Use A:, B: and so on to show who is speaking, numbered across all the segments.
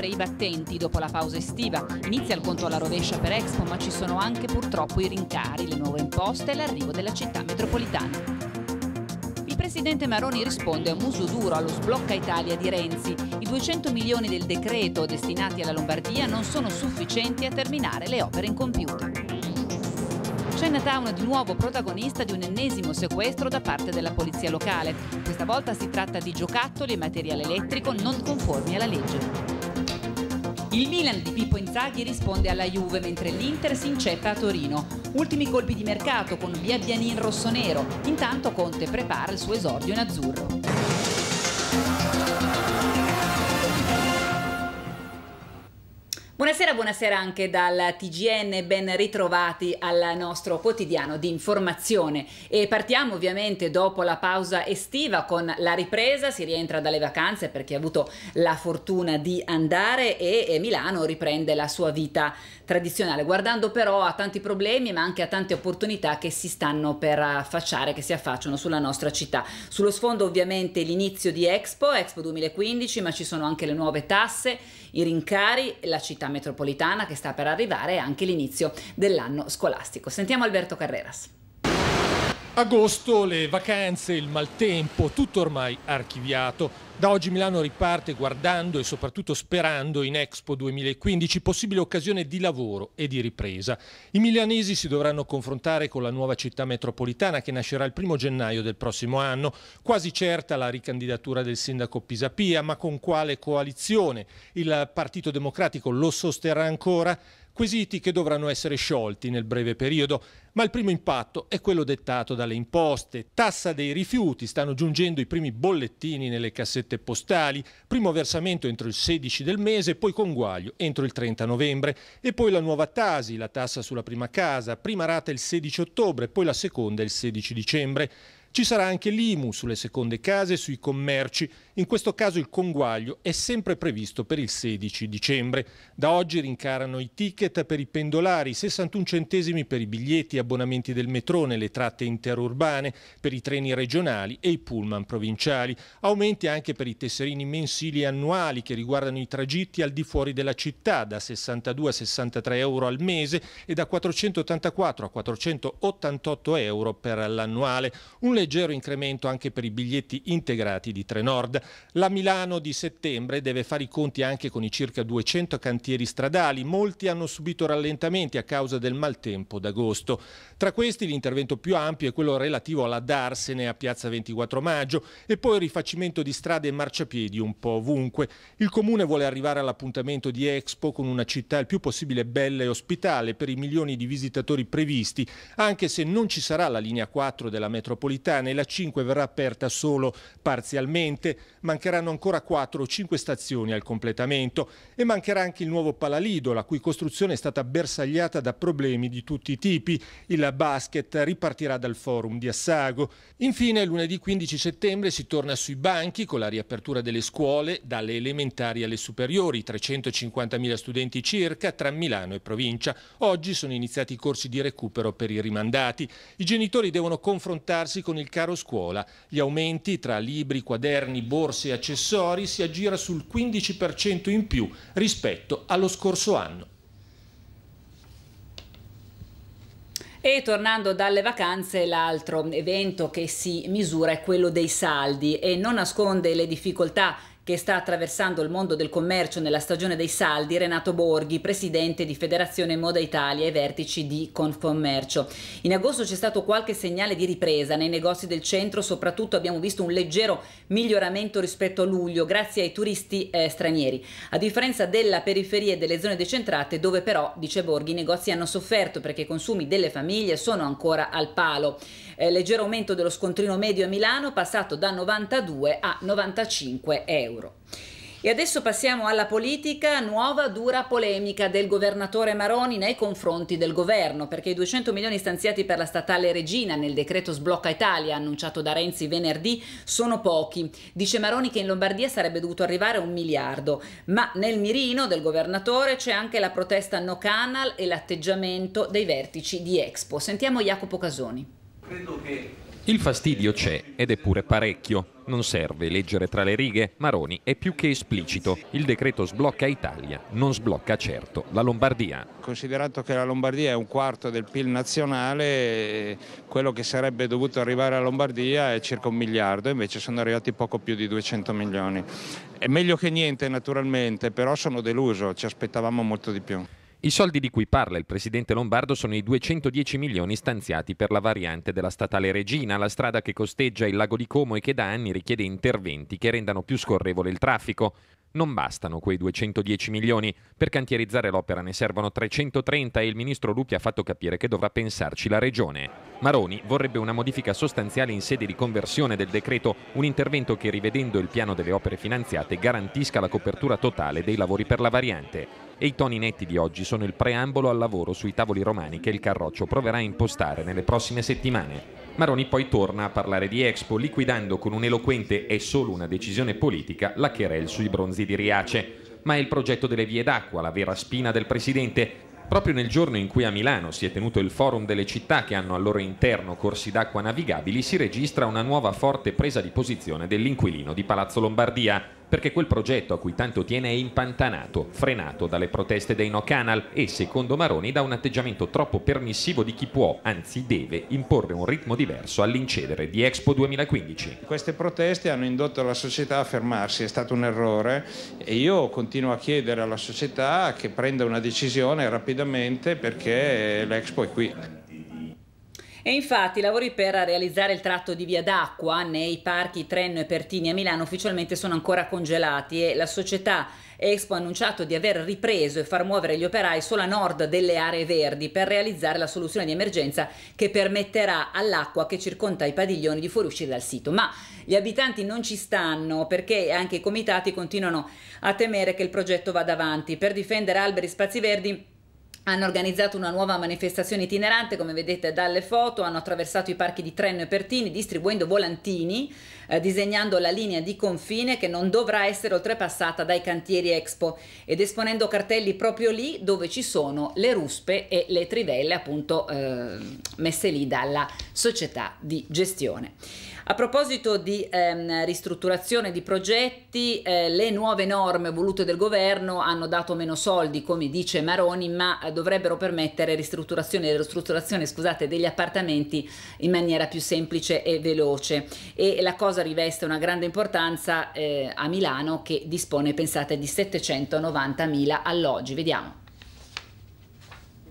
A: apre i battenti dopo la pausa estiva. Inizia il conto alla rovescia per Expo, ma ci sono anche purtroppo i rincari, le nuove imposte e l'arrivo della città metropolitana. Il presidente Maroni risponde a muso duro allo sblocca Italia di Renzi. I 200 milioni del decreto destinati alla Lombardia non sono sufficienti a terminare le opere incompiute. Chinatown di nuovo protagonista di un ennesimo sequestro da parte della polizia locale. Questa volta si tratta di giocattoli e materiale elettrico non conformi alla legge. Il Milan di Pippo Inzaghi risponde alla Juve mentre l'Inter si inceppa a Torino. Ultimi colpi di mercato con via Bianin rosso-nero. Intanto Conte prepara il suo esordio in azzurro. Buonasera, buonasera anche dal TGN, ben ritrovati al nostro quotidiano di informazione e partiamo ovviamente dopo la pausa estiva con la ripresa, si rientra dalle vacanze per chi ha avuto la fortuna di andare e Milano riprende la sua vita tradizionale, guardando però a tanti problemi ma anche a tante opportunità che si stanno per affacciare, che si affacciano sulla nostra città. Sullo sfondo ovviamente l'inizio di Expo, Expo 2015, ma ci sono anche le nuove tasse i rincari, la città metropolitana che sta per arrivare e anche l'inizio dell'anno scolastico. Sentiamo Alberto Carreras.
B: Agosto, le vacanze, il maltempo, tutto ormai archiviato. Da oggi Milano riparte guardando e soprattutto sperando in Expo 2015, possibile occasione di lavoro e di ripresa. I milanesi si dovranno confrontare con la nuova città metropolitana che nascerà il primo gennaio del prossimo anno, quasi certa la ricandidatura del sindaco Pisapia, ma con quale coalizione? Il Partito Democratico lo sosterrà ancora? Quesiti che dovranno essere sciolti nel breve periodo. Ma il primo impatto è quello dettato dalle imposte. Tassa dei rifiuti, stanno giungendo i primi bollettini nelle cassette postali, primo versamento entro il 16 del mese, poi conguaglio entro il 30 novembre. E poi la nuova Tasi, la tassa sulla prima casa, prima rata il 16 ottobre, poi la seconda il 16 dicembre. Ci sarà anche l'IMU sulle seconde case e sui commerci in questo caso il conguaglio è sempre previsto per il 16 dicembre. Da oggi rincarano i ticket per i pendolari, 61 centesimi per i biglietti, e abbonamenti del metrone, le tratte interurbane, per i treni regionali e i pullman provinciali. Aumenti anche per i tesserini mensili annuali che riguardano i tragitti al di fuori della città, da 62 a 63 euro al mese e da 484 a 488 euro per l'annuale. Un leggero incremento anche per i biglietti integrati di Trenord. La Milano di settembre deve fare i conti anche con i circa 200 cantieri stradali. Molti hanno subito rallentamenti a causa del maltempo d'agosto. Tra questi l'intervento più ampio è quello relativo alla Darsene a Piazza 24 Maggio e poi il rifacimento di strade e marciapiedi un po' ovunque. Il comune vuole arrivare all'appuntamento di Expo con una città il più possibile bella e ospitale per i milioni di visitatori previsti, anche se non ci sarà la linea 4 della metropolitana e la 5 verrà aperta solo parzialmente. Mancheranno ancora 4 o 5 stazioni al completamento e mancherà anche il nuovo Palalido, la cui costruzione è stata bersagliata da problemi di tutti i tipi. Il basket ripartirà dal forum di Assago. Infine, lunedì 15 settembre si torna sui banchi con la riapertura delle scuole dalle elementari alle superiori, 350.000 studenti circa tra Milano e provincia. Oggi sono iniziati i corsi di recupero per i rimandati. I genitori devono confrontarsi con il caro scuola. Gli aumenti tra libri, quaderni, borse borse e accessori si aggira sul 15% in più rispetto allo scorso anno.
A: E tornando dalle vacanze, l'altro evento che si misura è quello dei saldi e non nasconde le difficoltà che sta attraversando il mondo del commercio nella stagione dei saldi Renato Borghi, presidente di Federazione Moda Italia e vertici di Confcommercio. In agosto c'è stato qualche segnale di ripresa nei negozi del centro, soprattutto abbiamo visto un leggero miglioramento rispetto a luglio grazie ai turisti eh, stranieri, a differenza della periferia e delle zone decentrate dove però, dice Borghi, i negozi hanno sofferto perché i consumi delle famiglie sono ancora al palo. Eh, leggero aumento dello scontrino medio a Milano passato da 92 a 95 euro euro. E adesso passiamo alla politica, nuova dura polemica del governatore Maroni nei confronti del governo, perché i 200 milioni stanziati per la statale Regina nel decreto Sblocca Italia annunciato da Renzi venerdì sono pochi. Dice Maroni che in Lombardia sarebbe dovuto arrivare un miliardo, ma nel mirino del governatore c'è anche la protesta no canal e l'atteggiamento dei vertici di Expo. Sentiamo Jacopo Casoni. Credo
C: che il fastidio c'è ed è pure parecchio. Non serve leggere tra le righe, Maroni è più che esplicito. Il decreto sblocca Italia, non sblocca certo la Lombardia.
B: Considerato che la Lombardia è un quarto del PIL nazionale, quello che sarebbe dovuto arrivare alla Lombardia è circa un miliardo, invece sono arrivati poco più di 200 milioni. È meglio che niente naturalmente, però sono deluso, ci aspettavamo molto di più.
C: I soldi di cui parla il presidente Lombardo sono i 210 milioni stanziati per la variante della statale Regina, la strada che costeggia il lago di Como e che da anni richiede interventi che rendano più scorrevole il traffico. Non bastano quei 210 milioni, per cantierizzare l'opera ne servono 330 e il ministro Lupi ha fatto capire che dovrà pensarci la regione. Maroni vorrebbe una modifica sostanziale in sede di conversione del decreto, un intervento che rivedendo il piano delle opere finanziate garantisca la copertura totale dei lavori per la variante. E i toni netti di oggi sono il preambolo al lavoro sui tavoli romani che il Carroccio proverà a impostare nelle prossime settimane. Maroni poi torna a parlare di Expo, liquidando con un eloquente è solo una decisione politica la querel sui bronzi di Riace. Ma è il progetto delle vie d'acqua, la vera spina del presidente, Proprio nel giorno in cui a Milano si è tenuto il forum delle città che hanno al loro interno corsi d'acqua navigabili, si registra una nuova forte presa di posizione dell'inquilino di Palazzo Lombardia perché quel progetto a cui tanto tiene è impantanato, frenato dalle proteste dei No Canal e, secondo Maroni, da un atteggiamento troppo permissivo di chi può, anzi deve, imporre un ritmo diverso all'incedere di Expo 2015.
B: Queste proteste hanno indotto la società a fermarsi, è stato un errore e io continuo a chiedere alla società che prenda una decisione rapidamente perché l'Expo è qui.
A: E infatti i lavori per realizzare il tratto di via d'acqua nei parchi Trenno e Pertini a Milano ufficialmente sono ancora congelati e la società Expo ha annunciato di aver ripreso e far muovere gli operai solo a nord delle aree verdi per realizzare la soluzione di emergenza che permetterà all'acqua che circonda i padiglioni di fuoriuscire dal sito. Ma gli abitanti non ci stanno perché anche i comitati continuano a temere che il progetto vada avanti. Per difendere alberi e spazi verdi hanno organizzato una nuova manifestazione itinerante, come vedete dalle foto, hanno attraversato i parchi di Trenno e Pertini distribuendo volantini, eh, disegnando la linea di confine che non dovrà essere oltrepassata dai cantieri Expo ed esponendo cartelli proprio lì dove ci sono le ruspe e le trivelle appunto eh, messe lì dalla società di gestione. A proposito di ehm, ristrutturazione di progetti, eh, le nuove norme volute del governo hanno dato meno soldi, come dice Maroni, ma eh, dovrebbero permettere ristrutturazione ristrutturazione scusate, degli appartamenti in maniera più semplice e veloce. E la cosa riveste una grande importanza eh, a Milano che dispone, pensate, di 790.000 alloggi. Vediamo.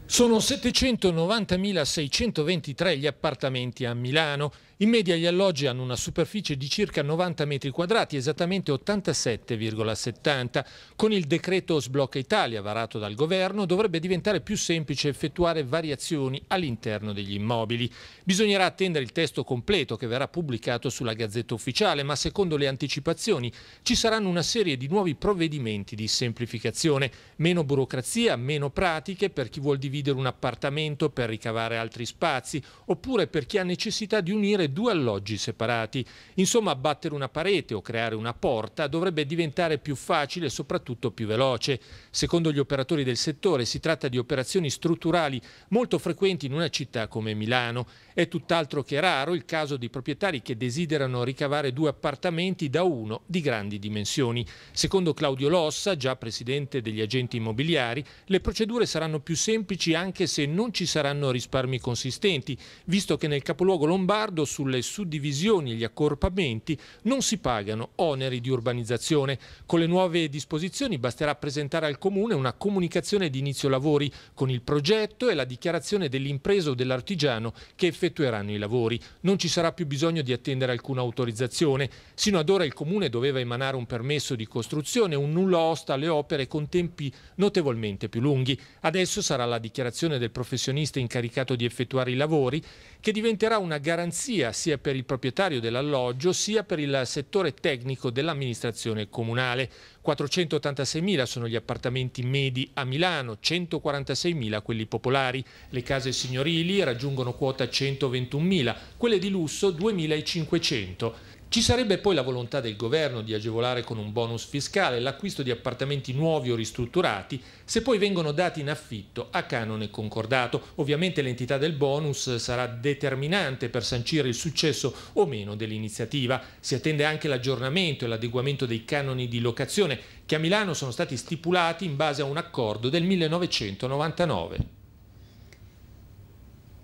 B: Sono 790.623 gli appartamenti a Milano in media gli alloggi hanno una superficie di circa 90 metri quadrati, esattamente 87,70. Con il decreto Sblocca Italia varato dal governo dovrebbe diventare più semplice effettuare variazioni all'interno degli immobili. Bisognerà attendere il testo completo che verrà pubblicato sulla Gazzetta Ufficiale, ma secondo le anticipazioni ci saranno una serie di nuovi provvedimenti di semplificazione, meno burocrazia, meno pratiche per chi vuol dividere un appartamento per ricavare altri spazi, oppure per chi ha necessità di unire due alloggi separati. Insomma, abbattere una parete o creare una porta dovrebbe diventare più facile e soprattutto più veloce. Secondo gli operatori del settore si tratta di operazioni strutturali molto frequenti in una città come Milano. È tutt'altro che raro il caso di proprietari che desiderano ricavare due appartamenti da uno di grandi dimensioni. Secondo Claudio Lossa, già presidente degli agenti immobiliari, le procedure saranno più semplici anche se non ci saranno risparmi consistenti, visto che nel capoluogo lombardo su sulle suddivisioni e gli accorpamenti non si pagano oneri di urbanizzazione. Con le nuove disposizioni basterà presentare al Comune una comunicazione di inizio lavori con il progetto e la dichiarazione dell'impresa o dell'artigiano che effettueranno i lavori. Non ci sarà più bisogno di attendere alcuna autorizzazione. Sino ad ora il Comune doveva emanare un permesso di costruzione, un nulla osta alle opere con tempi notevolmente più lunghi. Adesso sarà la dichiarazione del professionista incaricato di effettuare i lavori che diventerà una garanzia sia, per il proprietario dell'alloggio sia per il settore tecnico dell'amministrazione comunale. 486.000 sono gli appartamenti medi a Milano, 146.000 quelli popolari. Le case signorili raggiungono quota 121.000, quelle di lusso 2.500. Ci sarebbe poi la volontà del governo di agevolare con un bonus fiscale l'acquisto di appartamenti nuovi o ristrutturati se poi vengono dati in affitto a canone concordato. Ovviamente l'entità del bonus sarà determinante per sancire il successo o meno dell'iniziativa. Si attende anche l'aggiornamento e l'adeguamento dei canoni di locazione che a Milano sono stati stipulati in base a un accordo del 1999.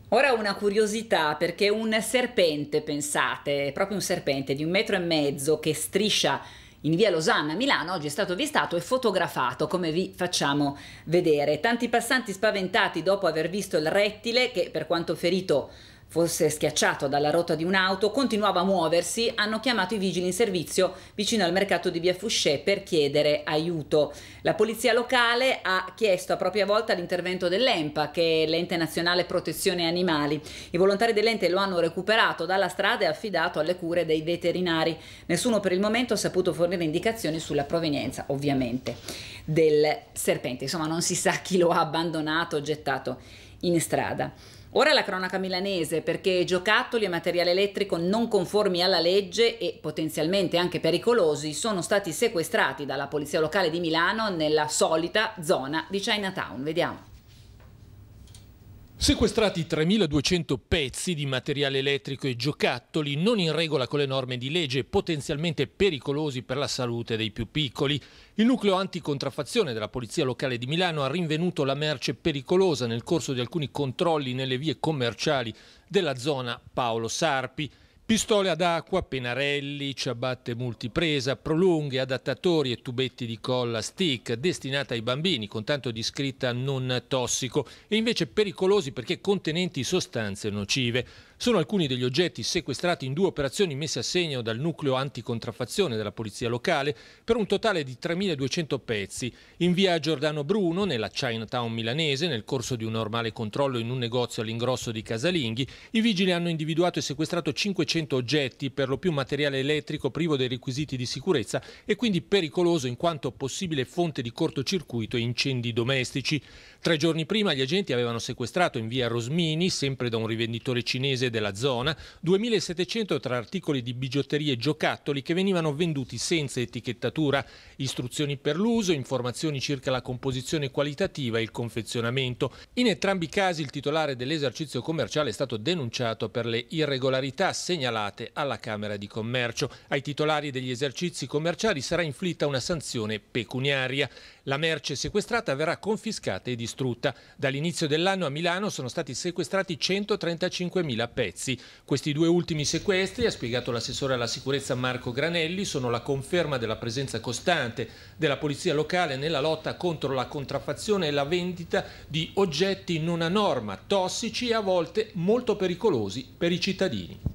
A: Ora una curiosità perché un serpente, pensate, proprio un serpente di un metro e mezzo che striscia in via Losanna a Milano oggi è stato avvistato e fotografato come vi facciamo vedere. Tanti passanti spaventati dopo aver visto il rettile che per quanto ferito fosse schiacciato dalla rotta di un'auto, continuava a muoversi, hanno chiamato i vigili in servizio vicino al mercato di Via Fouché per chiedere aiuto. La polizia locale ha chiesto a propria volta l'intervento dell'EMPA, che è l'ente nazionale protezione animali. I volontari dell'ente lo hanno recuperato dalla strada e affidato alle cure dei veterinari. Nessuno per il momento ha saputo fornire indicazioni sulla provenienza, ovviamente, del serpente. Insomma, non si sa chi lo ha abbandonato o gettato in strada. Ora la cronaca milanese perché giocattoli e materiale elettrico non conformi alla legge e potenzialmente anche pericolosi sono stati sequestrati dalla polizia locale di Milano nella solita zona di Chinatown. Vediamo.
B: Sequestrati 3.200 pezzi di materiale elettrico e giocattoli non in regola con le norme di legge e potenzialmente pericolosi per la salute dei più piccoli. Il nucleo anticontraffazione della Polizia Locale di Milano ha rinvenuto la merce pericolosa nel corso di alcuni controlli nelle vie commerciali della zona Paolo Sarpi. Pistole ad acqua, penarelli, ciabatte multipresa, prolunghe, adattatori e tubetti di colla stick destinata ai bambini con tanto di scritta non tossico e invece pericolosi perché contenenti sostanze nocive. Sono alcuni degli oggetti sequestrati in due operazioni messe a segno dal nucleo anticontraffazione della polizia locale per un totale di 3.200 pezzi in via Giordano Bruno, nella Chinatown milanese, nel corso di un normale controllo in un negozio all'ingrosso di Casalinghi. I vigili hanno individuato e sequestrato 500 oggetti, per lo più materiale elettrico privo dei requisiti di sicurezza e quindi pericoloso in quanto possibile fonte di cortocircuito e incendi domestici. Tre giorni prima gli agenti avevano sequestrato in via Rosmini, sempre da un rivenditore cinese imprese della zona, 2.700 tra articoli di bigiotteria e giocattoli che venivano venduti senza etichettatura, istruzioni per l'uso, informazioni circa la composizione qualitativa e il confezionamento. In entrambi i casi il titolare dell'esercizio commerciale è stato denunciato per le irregolarità segnalate alla Camera di Commercio. Ai titolari degli esercizi commerciali sarà inflitta una sanzione pecuniaria. La merce sequestrata verrà confiscata e distrutta. Dall'inizio dell'anno a Milano sono stati sequestrati 135.000 pezzi. Questi due ultimi sequestri, ha spiegato l'assessore alla sicurezza Marco Granelli, sono la conferma della presenza costante della polizia locale nella lotta contro la contraffazione e la vendita di oggetti non a norma, tossici e a volte molto pericolosi per i cittadini.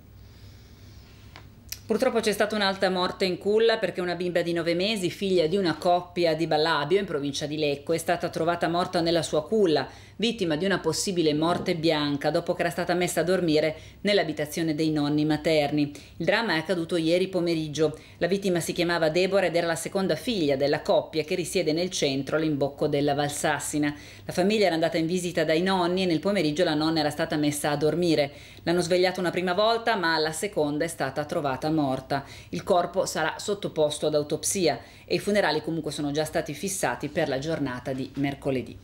A: Purtroppo c'è stata un'alta morte in culla perché una bimba di 9 mesi, figlia di una coppia di Ballabio in provincia di Lecco, è stata trovata morta nella sua culla, vittima di una possibile morte bianca dopo che era stata messa a dormire nell'abitazione dei nonni materni. Il dramma è accaduto ieri pomeriggio. La vittima si chiamava Deborah ed era la seconda figlia della coppia che risiede nel centro all'imbocco della Valsassina. La famiglia era andata in visita dai nonni e nel pomeriggio la nonna era stata messa a dormire. L'hanno svegliata una prima volta, ma la seconda è stata trovata morta morta. Il corpo sarà sottoposto ad autopsia e i funerali comunque sono già stati fissati per la giornata di mercoledì.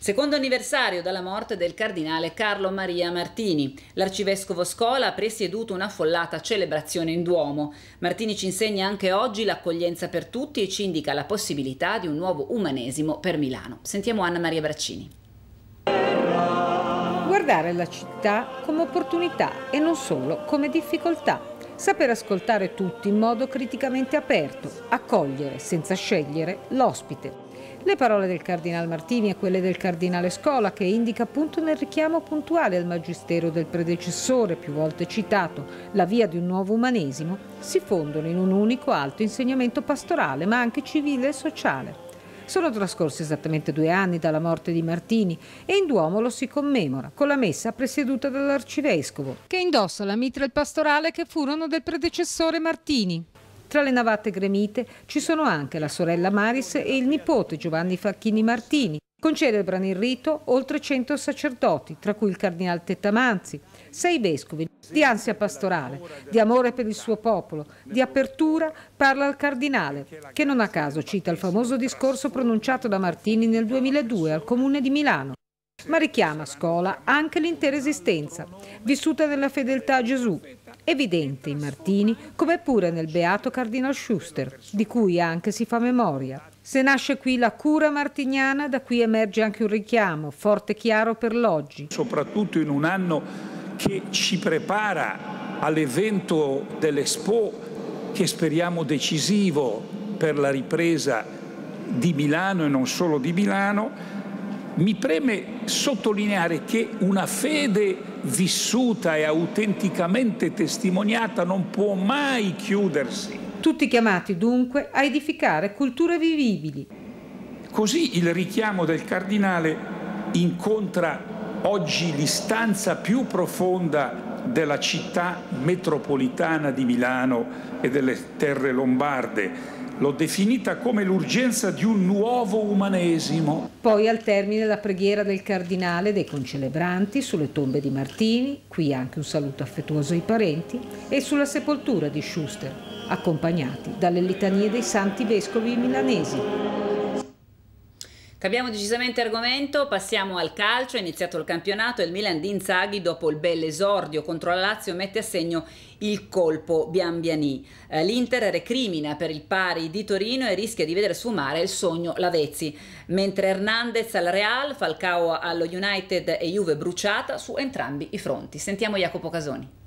A: Secondo anniversario dalla morte del cardinale Carlo Maria Martini. L'arcivescovo Scola ha presieduto una follata celebrazione in Duomo. Martini ci insegna anche oggi l'accoglienza per tutti e ci indica la possibilità di un nuovo umanesimo per Milano. Sentiamo Anna Maria Braccini.
D: Guardare la città come opportunità e non solo come difficoltà. Saper ascoltare tutti in modo criticamente aperto, accogliere senza scegliere l'ospite. Le parole del Cardinal Martini e quelle del Cardinale Scola che indica appunto nel richiamo puntuale al magistero del predecessore, più volte citato, la via di un nuovo umanesimo, si fondono in un unico alto insegnamento pastorale ma anche civile e sociale. Sono trascorsi esattamente due anni dalla morte di Martini e in Duomo lo si commemora con la messa presieduta dall'arcivescovo, che indossa la mitra e il pastorale che furono del predecessore Martini. Tra le navate gremite ci sono anche la sorella Maris e il nipote Giovanni Facchini Martini. Concelebrano il rito oltre 100 sacerdoti, tra cui il cardinal Tettamanzi, sei vescovi di ansia pastorale, di amore per il suo popolo, di apertura parla al cardinale, che non a caso cita il famoso discorso pronunciato da Martini nel 2002 al comune di Milano ma richiama a scuola anche l'intera esistenza, vissuta nella fedeltà a Gesù, evidente in Martini come pure nel beato Cardinal Schuster, di cui anche si fa memoria. Se nasce qui la cura martignana, da qui emerge anche un richiamo forte e chiaro per l'oggi.
B: Soprattutto in un anno che ci prepara all'evento dell'Expo che speriamo decisivo per la ripresa di Milano e non solo di Milano, mi preme sottolineare che una fede vissuta e autenticamente testimoniata non può mai chiudersi.
D: Tutti chiamati dunque a edificare culture vivibili.
B: Così il richiamo del cardinale incontra oggi l'istanza più profonda della città metropolitana di Milano e delle terre lombarde. L'ho definita come l'urgenza di un nuovo umanesimo.
D: Poi al termine la preghiera del cardinale dei concelebranti sulle tombe di Martini, qui anche un saluto affettuoso ai parenti, e sulla sepoltura di Schuster, accompagnati dalle litanie dei santi vescovi milanesi.
A: Cambiamo decisamente argomento, passiamo al calcio, è iniziato il campionato e il Milan di Inzaghi dopo il bel esordio contro la Lazio mette a segno il colpo Biambiani. Eh, L'Inter recrimina per il pari di Torino e rischia di vedere sfumare il sogno Lavezzi, mentre Hernandez al Real, Falcao allo United e Juve bruciata su entrambi i fronti. Sentiamo Jacopo Casoni.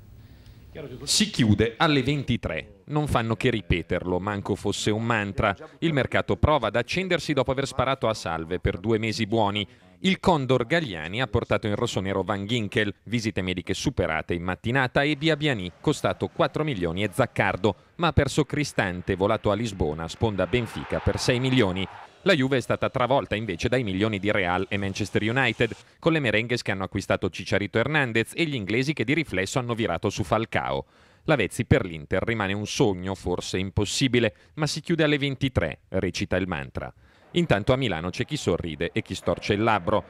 C: Si chiude alle 23. Non fanno che ripeterlo, manco fosse un mantra. Il mercato prova ad accendersi dopo aver sparato a salve per due mesi buoni. Il Condor Gagliani ha portato in rossonero Van Ginkel, visite mediche superate in mattinata e Biabiani, costato 4 milioni e Zaccardo, ma ha perso Cristante, volato a Lisbona, sponda Benfica per 6 milioni. La Juve è stata travolta invece dai milioni di Real e Manchester United, con le merenghes che hanno acquistato Cicciarito Hernandez e gli inglesi che di riflesso hanno virato su Falcao. La Vezzi per l'Inter rimane un sogno, forse impossibile, ma si chiude alle 23, recita il mantra. Intanto a Milano c'è chi sorride e chi storce il labbro.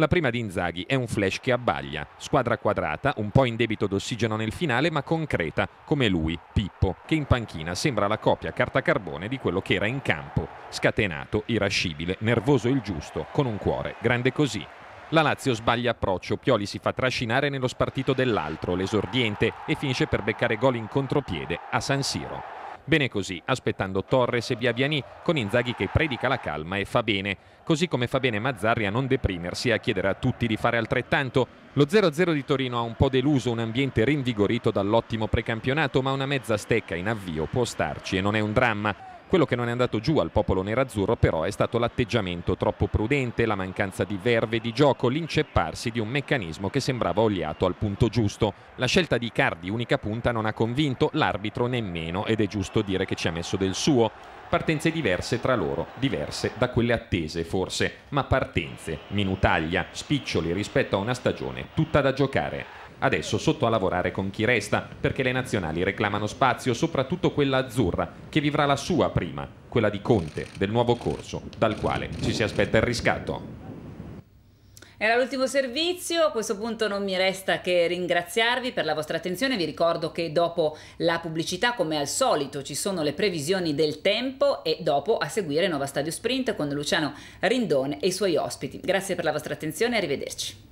C: La prima di Inzaghi è un flash che abbaglia, squadra quadrata, un po' in debito d'ossigeno nel finale ma concreta, come lui, Pippo, che in panchina sembra la copia carta carbone di quello che era in campo, scatenato, irascibile, nervoso il giusto, con un cuore grande così. La Lazio sbaglia approccio, Pioli si fa trascinare nello spartito dell'altro, l'esordiente, e finisce per beccare gol in contropiede a San Siro. Bene così, aspettando Torres e Biaviani con Inzaghi che predica la calma e fa bene, così come fa bene Mazzarri a non deprimersi e a chiedere a tutti di fare altrettanto. Lo 0-0 di Torino ha un po' deluso un ambiente rinvigorito dall'ottimo precampionato, ma una mezza stecca in avvio può starci e non è un dramma. Quello che non è andato giù al popolo nerazzurro però è stato l'atteggiamento troppo prudente, la mancanza di verve di gioco, l'incepparsi di un meccanismo che sembrava oliato al punto giusto. La scelta di Cardi, unica punta, non ha convinto l'arbitro nemmeno ed è giusto dire che ci ha messo del suo. Partenze diverse tra loro, diverse da quelle attese forse, ma partenze, minutaglia, spiccioli rispetto a una stagione tutta da giocare. Adesso sotto a lavorare con chi resta, perché le nazionali reclamano spazio, soprattutto quella azzurra, che vivrà la sua prima, quella di Conte, del nuovo corso, dal quale ci si aspetta il riscatto.
A: Era l'ultimo servizio, a questo punto non mi resta che ringraziarvi per la vostra attenzione, vi ricordo che dopo la pubblicità come al solito ci sono le previsioni del tempo e dopo a seguire Nova Stadio Sprint con Luciano Rindone e i suoi ospiti. Grazie per la vostra attenzione e arrivederci.